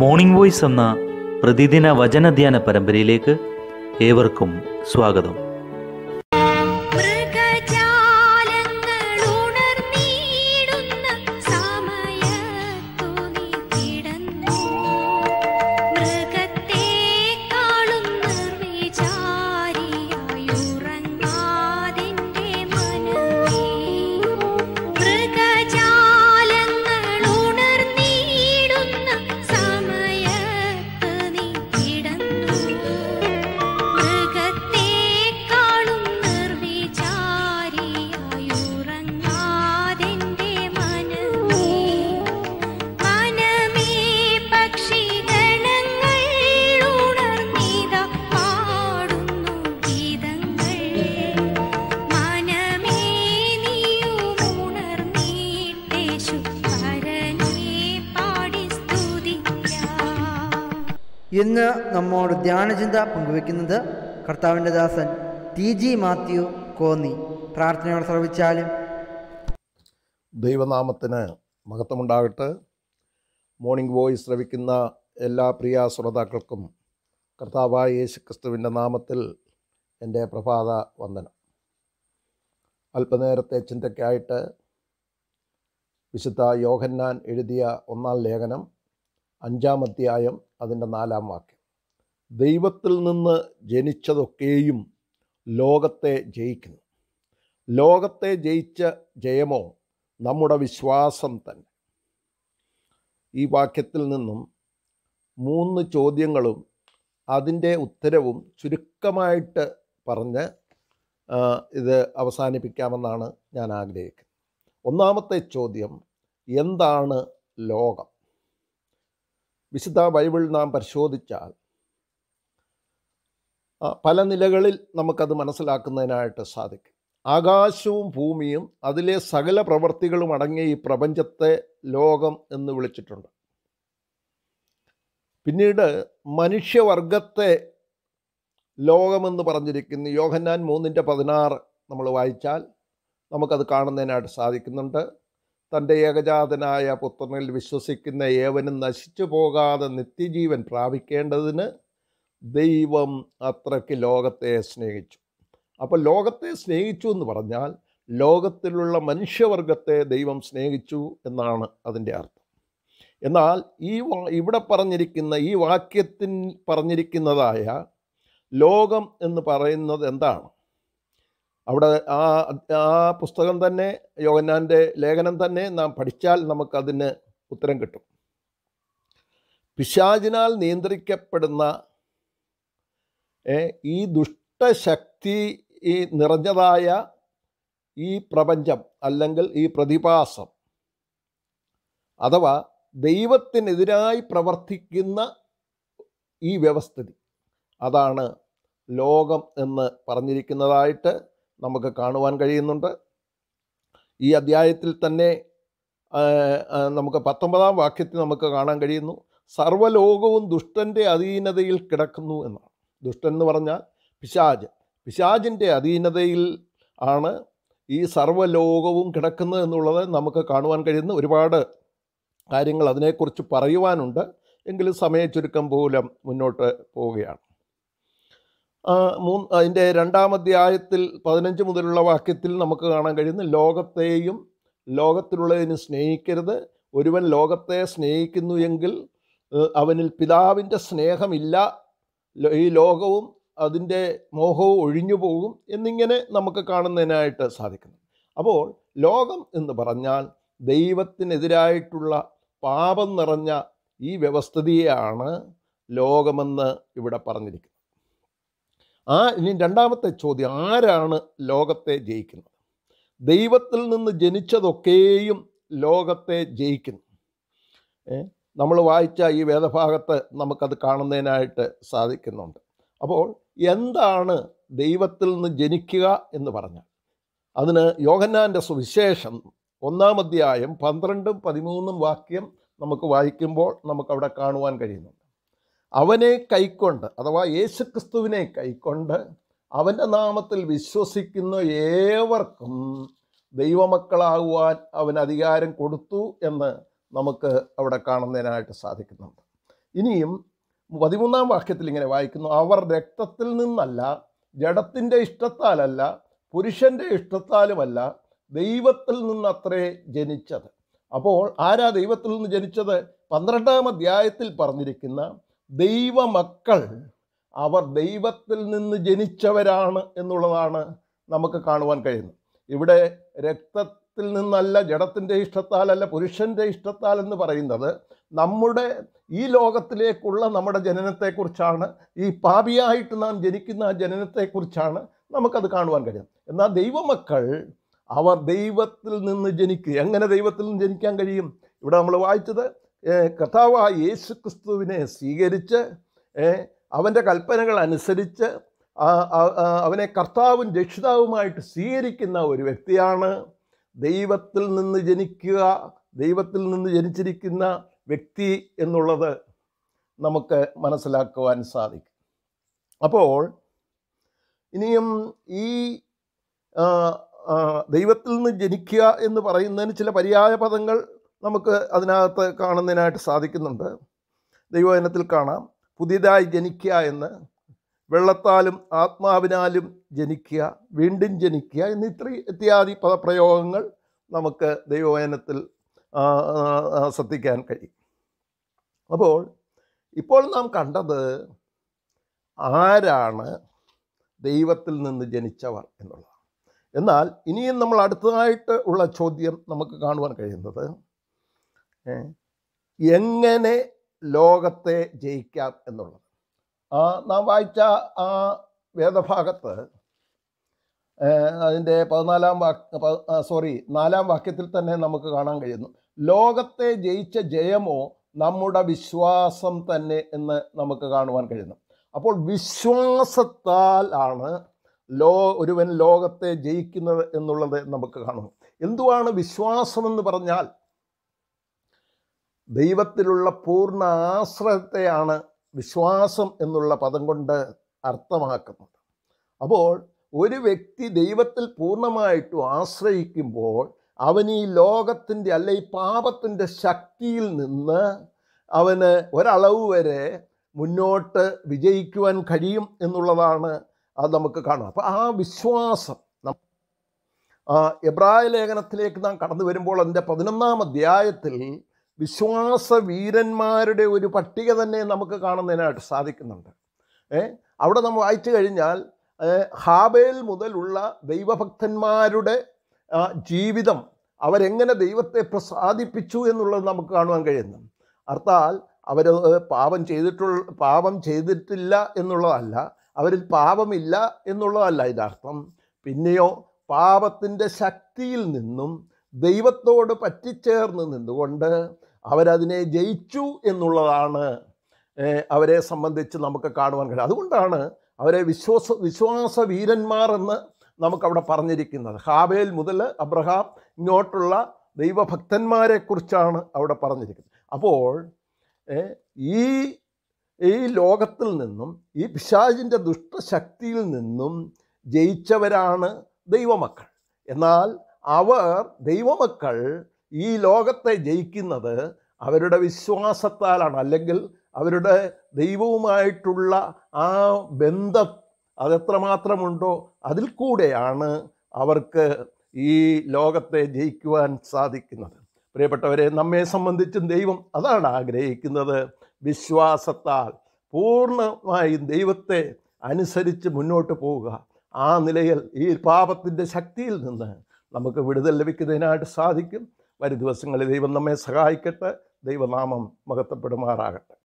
morning voice എന്ന പ്രതിദിന വചന ധ്യാന പരമ്പരയിലേക്ക് ഏവർക്കും സ്വാഗതം ഇന്ന് നമ്മോട് ധ്യാനചിന്ത പങ്കുവെക്കുന്നത് കർത്താവിൻ്റെ ദാസൻ ടി ജി മാത്യു കോന്നി പ്രാർത്ഥനയോടെ ശ്രമിച്ചാലും ദൈവനാമത്തിന് മഹത്വമുണ്ടാകട്ടെ മോർണിംഗ് വോയിസ് ശ്രവിക്കുന്ന എല്ലാ പ്രിയ ശ്രോതാക്കൾക്കും കർത്താവായ യേശു ക്രിസ്തുവിൻ്റെ നാമത്തിൽ എൻ്റെ പ്രഭാത വന്ദനം അല്പനേരത്തെ ചിന്തയ്ക്കായിട്ട് വിശുദ്ധ യോഹന്നാൻ എഴുതിയ ഒന്നാം ലേഖനം അഞ്ചാം അധ്യായം അതിൻ്റെ നാലാം വാക്യം ദൈവത്തിൽ നിന്ന് ജനിച്ചതൊക്കെയും ലോകത്തെ ജയിക്കുന്നു ലോകത്തെ ജയിച്ച ജയമോ നമ്മുടെ വിശ്വാസം തന്നെ ഈ വാക്യത്തിൽ നിന്നും മൂന്ന് ചോദ്യങ്ങളും അതിൻ്റെ ഉത്തരവും ചുരുക്കമായിട്ട് പറഞ്ഞ് ഇത് അവസാനിപ്പിക്കാമെന്നാണ് ഞാൻ ആഗ്രഹിക്കുന്നത് ഒന്നാമത്തെ ചോദ്യം എന്താണ് ലോകം വിശുദ്ധ ബൈബിൾ നാം പരിശോധിച്ചാൽ പല നിലകളിൽ നമുക്കത് മനസ്സിലാക്കുന്നതിനായിട്ട് സാധിക്കും ആകാശവും ഭൂമിയും അതിലെ സകല പ്രവർത്തികളും അടങ്ങിയ ഈ പ്രപഞ്ചത്തെ ലോകം എന്ന് വിളിച്ചിട്ടുണ്ട് പിന്നീട് മനുഷ്യവർഗത്തെ ലോകമെന്ന് പറഞ്ഞിരിക്കുന്നു യോഹന്നാൻ മൂന്നിൻ്റെ പതിനാറ് നമ്മൾ വായിച്ചാൽ നമുക്കത് കാണുന്നതിനായിട്ട് സാധിക്കുന്നുണ്ട് തൻ്റെ ഏകജാതനായ പുത്രനിൽ വിശ്വസിക്കുന്ന ഏവനും നശിച്ചു പോകാതെ നിത്യജീവൻ പ്രാപിക്കേണ്ടതിന് ദൈവം അത്രയ്ക്ക് ലോകത്തെ സ്നേഹിച്ചു അപ്പോൾ ലോകത്തെ സ്നേഹിച്ചു എന്ന് പറഞ്ഞാൽ ലോകത്തിലുള്ള മനുഷ്യവർഗത്തെ ദൈവം സ്നേഹിച്ചു എന്നാണ് അതിൻ്റെ അർത്ഥം എന്നാൽ ഈ ഇവിടെ പറഞ്ഞിരിക്കുന്ന ഈ വാക്യത്തിൽ പറഞ്ഞിരിക്കുന്നതായ ലോകം എന്ന് പറയുന്നത് എന്താണ് അവിടെ ആ ആ പുസ്തകം തന്നെ യോഗന്നാൻ്റെ ലേഖനം തന്നെ നാം പഠിച്ചാൽ നമുക്കതിന് ഉത്തരം കിട്ടും പിശാചിനാൽ നിയന്ത്രിക്കപ്പെടുന്ന ഈ ദുഷ്ടശക്തി ഈ നിറഞ്ഞതായ ഈ പ്രപഞ്ചം അല്ലെങ്കിൽ ഈ പ്രതിഭാസം അഥവാ ദൈവത്തിനെതിരായി പ്രവർത്തിക്കുന്ന ഈ വ്യവസ്ഥിതി അതാണ് ലോകം എന്ന് പറഞ്ഞിരിക്കുന്നതായിട്ട് നമുക്ക് കാണുവാൻ കഴിയുന്നുണ്ട് ഈ അധ്യായത്തിൽ തന്നെ നമുക്ക് പത്തൊമ്പതാം വാക്യത്തിൽ നമുക്ക് കാണാൻ കഴിയുന്നു സർവ്വലോകവും ദുഷ്ടൻ്റെ അധീനതയിൽ കിടക്കുന്നു എന്നാണ് ദുഷ്ടൻ എന്ന് പറഞ്ഞാൽ പിശാജ് പിശാജിൻ്റെ അധീനതയിൽ ആണ് ഈ സർവ്വലോകവും കിടക്കുന്നത് എന്നുള്ളത് നമുക്ക് കാണുവാൻ കഴിയുന്ന ഒരുപാട് കാര്യങ്ങൾ അതിനെക്കുറിച്ച് പറയുവാനുണ്ട് എങ്കിലും ചുരുക്കം പോലും മുന്നോട്ട് പോവുകയാണ് മൂന്ന് അതിൻ്റെ രണ്ടാമധ്യായത്തിൽ പതിനഞ്ച് മുതലുള്ള വാക്യത്തിൽ നമുക്ക് കാണാൻ കഴിയുന്ന ലോകത്തെയും ലോകത്തിലുള്ളതിനെ സ്നേഹിക്കരുത് ഒരുവൻ ലോകത്തെ സ്നേഹിക്കുന്നു എങ്കിൽ അവനിൽ പിതാവിൻ്റെ സ്നേഹമില്ല ഈ ലോകവും അതിൻ്റെ മോഹവും ഒഴിഞ്ഞു പോകും എന്നിങ്ങനെ നമുക്ക് കാണുന്നതിനായിട്ട് സാധിക്കുന്നു അപ്പോൾ ലോകം എന്ന് പറഞ്ഞാൽ ദൈവത്തിനെതിരായിട്ടുള്ള പാപം നിറഞ്ഞ ഈ വ്യവസ്ഥിതിയാണ് ലോകമെന്ന് ഇവിടെ പറഞ്ഞിരിക്കുന്നത് ആ ഇനി രണ്ടാമത്തെ ചോദ്യം ആരാണ് ലോകത്തെ ജയിക്കുന്നത് ദൈവത്തിൽ നിന്ന് ജനിച്ചതൊക്കെയും ലോകത്തെ ജയിക്കുന്നു നമ്മൾ വായിച്ച ഈ വേദഭാഗത്ത് നമുക്കത് കാണുന്നതിനായിട്ട് സാധിക്കുന്നുണ്ട് അപ്പോൾ എന്താണ് ദൈവത്തിൽ നിന്ന് ജനിക്കുക എന്ന് പറഞ്ഞാൽ അതിന് യോഹന്നാൻ്റെ സുവിശേഷം ഒന്നാം അധ്യായം പന്ത്രണ്ടും പതിമൂന്നും വാക്യം നമുക്ക് വായിക്കുമ്പോൾ നമുക്കവിടെ കാണുവാൻ കഴിയുന്നുണ്ട് അവനെ കൈക്കൊണ്ട് അഥവാ യേശുക്രിസ്തുവിനെ കൈക്കൊണ്ട് അവൻ്റെ നാമത്തിൽ വിശ്വസിക്കുന്ന ഏവർക്കും ദൈവമക്കളാകുവാൻ അവൻ അധികാരം കൊടുത്തു എന്ന് നമുക്ക് അവിടെ കാണുന്നതിനായിട്ട് സാധിക്കുന്നുണ്ട് ഇനിയും പതിമൂന്നാം വാക്യത്തിൽ ഇങ്ങനെ വായിക്കുന്നു അവർ രക്തത്തിൽ നിന്നല്ല ജഡത്തിൻ്റെ ഇഷ്ടത്താലല്ല പുരുഷൻ്റെ ഇഷ്ടത്താലുമല്ല ദൈവത്തിൽ നിന്നത്രേ ജനിച്ചത് അപ്പോൾ ആരാ ദൈവത്തിൽ നിന്ന് ജനിച്ചത് പന്ത്രണ്ടാം അധ്യായത്തിൽ പറഞ്ഞിരിക്കുന്ന ദൈവമക്കൾ അവർ ദൈവത്തിൽ നിന്ന് ജനിച്ചവരാണ് എന്നുള്ളതാണ് നമുക്ക് കാണുവാൻ കഴിയുന്നത് ഇവിടെ രക്തത്തിൽ നിന്നല്ല ജഡത്തിൻ്റെ ഇഷ്ടത്താലല്ല പുരുഷൻ്റെ ഇഷ്ടത്താൽ എന്ന് പറയുന്നത് നമ്മുടെ ഈ ലോകത്തിലേക്കുള്ള നമ്മുടെ ജനനത്തെക്കുറിച്ചാണ് ഈ പാപിയായിട്ട് നാം ജനിക്കുന്ന ആ ജനനത്തെക്കുറിച്ചാണ് നമുക്കത് കാണുവാൻ കഴിയും എന്നാൽ ദൈവമക്കൾ അവർ ദൈവത്തിൽ നിന്ന് ജനിക്കുക എങ്ങനെ ദൈവത്തിൽ നിന്ന് ജനിക്കാൻ കഴിയും ഇവിടെ നമ്മൾ വായിച്ചത് കർത്താവായ യേശു ക്രിസ്തുവിനെ സ്വീകരിച്ച് അവൻ്റെ കൽപ്പനകൾ അനുസരിച്ച് അവനെ കർത്താവും രക്ഷിതാവുമായിട്ട് സ്വീകരിക്കുന്ന ഒരു വ്യക്തിയാണ് ദൈവത്തിൽ നിന്ന് ജനിക്കുക ദൈവത്തിൽ നിന്ന് ജനിച്ചിരിക്കുന്ന വ്യക്തി എന്നുള്ളത് നമുക്ക് മനസ്സിലാക്കുവാൻ സാധിക്കും അപ്പോൾ ഇനിയും ഈ ദൈവത്തിൽ നിന്ന് ജനിക്കുക എന്ന് പറയുന്നതിന് ചില പര്യായ പദങ്ങൾ നമുക്ക് അതിനകത്ത് കാണുന്നതിനായിട്ട് സാധിക്കുന്നുണ്ട് ദൈവവചനത്തിൽ കാണാം പുതിയതായി ജനിക്കുക എന്ന് വെള്ളത്താലും ആത്മാവിനാലും ജനിക്കുക വീണ്ടും ജനിക്കുക എന്നീ ഇത്ര ഇത്യാദി പദപ്രയോഗങ്ങൾ നമുക്ക് ദൈവവചനത്തിൽ ശ്രദ്ധിക്കാൻ കഴിയും അപ്പോൾ ഇപ്പോൾ നാം കണ്ടത് ആരാണ് ദൈവത്തിൽ നിന്ന് ജനിച്ചവർ എന്നുള്ളതാണ് എന്നാൽ ഇനിയും നമ്മൾ അടുത്തതായിട്ട് ഉള്ള ചോദ്യം നമുക്ക് കാണുവാൻ കഴിയുന്നത് എങ്ങനെ ലോകത്തെ ജയിക്കാം എന്നുള്ളത് നാം വായിച്ച ആ വേദഭാഗത്ത് അതിൻ്റെ പതിനാലാം വാ സോറി നാലാം വാക്യത്തിൽ തന്നെ നമുക്ക് കാണാൻ കഴിയുന്നു ലോകത്തെ ജയിച്ച ജയമോ നമ്മുടെ വിശ്വാസം തന്നെ എന്ന് നമുക്ക് കാണുവാൻ കഴിയുന്നു അപ്പോൾ വിശ്വാസത്താൽ ആണ് ലോ ഒരുവൻ ലോകത്തെ ജയിക്കുന്നത് എന്നുള്ളത് നമുക്ക് കാണുന്നു എന്തുവാണ് വിശ്വാസമെന്ന് പറഞ്ഞാൽ ദൈവത്തിലുള്ള പൂർണ്ണ ആശ്രയത്തെയാണ് വിശ്വാസം എന്നുള്ള പദം കൊണ്ട് അർത്ഥമാക്കുന്നത് അപ്പോൾ ഒരു വ്യക്തി ദൈവത്തിൽ പൂർണ്ണമായിട്ടും ആശ്രയിക്കുമ്പോൾ അവൻ ഈ ലോകത്തിൻ്റെ അല്ല ഈ പാപത്തിൻ്റെ ശക്തിയിൽ നിന്ന് അവന് ഒരളവ് വരെ മുന്നോട്ട് വിജയിക്കുവാൻ കഴിയും എന്നുള്ളതാണ് അത് നമുക്ക് കാണാം അപ്പോൾ ആ വിശ്വാസം എബ്രായ ലേഖനത്തിലേക്ക് നാം കടന്നു വരുമ്പോൾ അതിൻ്റെ പതിനൊന്നാം അധ്യായത്തിൽ വീരന്മാരുടെ ഒരു പട്ടിക തന്നെ നമുക്ക് കാണുന്നതിനായിട്ട് സാധിക്കുന്നുണ്ട് അവിടെ നമ്മൾ വായിച്ചു കഴിഞ്ഞാൽ ഹാബേൽ മുതലുള്ള ദൈവഭക്തന്മാരുടെ ജീവിതം അവരെങ്ങനെ ദൈവത്തെ പ്രസാദിപ്പിച്ചു എന്നുള്ളത് നമുക്ക് കാണുവാൻ കഴിയുന്നു അർത്ഥാൽ അവർ പാപം ചെയ്തിട്ടുള്ള പാപം ചെയ്തിട്ടില്ല എന്നുള്ളതല്ല അവരിൽ പാപമില്ല എന്നുള്ളതല്ല ഇതർത്ഥം പിന്നെയോ പാപത്തിൻ്റെ ശക്തിയിൽ നിന്നും ദൈവത്തോട് പറ്റിച്ചേർന്ന് നിന്നുകൊണ്ട് അവരതിനെ ജയിച്ചു എന്നുള്ളതാണ് അവരെ സംബന്ധിച്ച് നമുക്ക് കാണുവാൻ കഴിയും അതുകൊണ്ടാണ് അവരെ വിശ്വാസ വീരന്മാർ എന്ന് നമുക്കവിടെ പറഞ്ഞിരിക്കുന്നത് ഹാബേൽ മുതൽ അബ്രഹാം ഇങ്ങോട്ടുള്ള ദൈവഭക്തന്മാരെക്കുറിച്ചാണ് അവിടെ പറഞ്ഞിരിക്കുന്നത് അപ്പോൾ ഈ ഈ ലോകത്തിൽ നിന്നും ഈ പിശാചിൻ്റെ ദുഷ്ടശക്തിയിൽ നിന്നും ജയിച്ചവരാണ് ദൈവമക്കൾ എന്നാൽ അവർ ദൈവമക്കൾ ഈ ലോകത്തെ ജയിക്കുന്നത് അവരുടെ വിശ്വാസത്താലാണ് അല്ലെങ്കിൽ അവരുടെ ദൈവവുമായിട്ടുള്ള ആ ബന്ധം അതെത്രമാത്രമുണ്ടോ അതിൽ കൂടെയാണ് അവർക്ക് ഈ ലോകത്തെ ജയിക്കുവാൻ സാധിക്കുന്നത് പ്രിയപ്പെട്ടവരെ നമ്മെ സംബന്ധിച്ചും ദൈവം അതാണ് ആഗ്രഹിക്കുന്നത് വിശ്വാസത്താൽ പൂർണ്ണമായും ദൈവത്തെ അനുസരിച്ച് മുന്നോട്ട് പോവുക ആ നിലയിൽ ഈ പാപത്തിൻ്റെ ശക്തിയിൽ നിന്ന് നമുക്ക് വിടുതൽ ലഭിക്കുന്നതിനായിട്ട് സാധിക്കും വരും ദിവസങ്ങളിൽ ദൈവം നമ്മെ സഹായിക്കട്ടെ ദൈവനാമം മഹത്വപ്പെടുമാറാകട്ടെ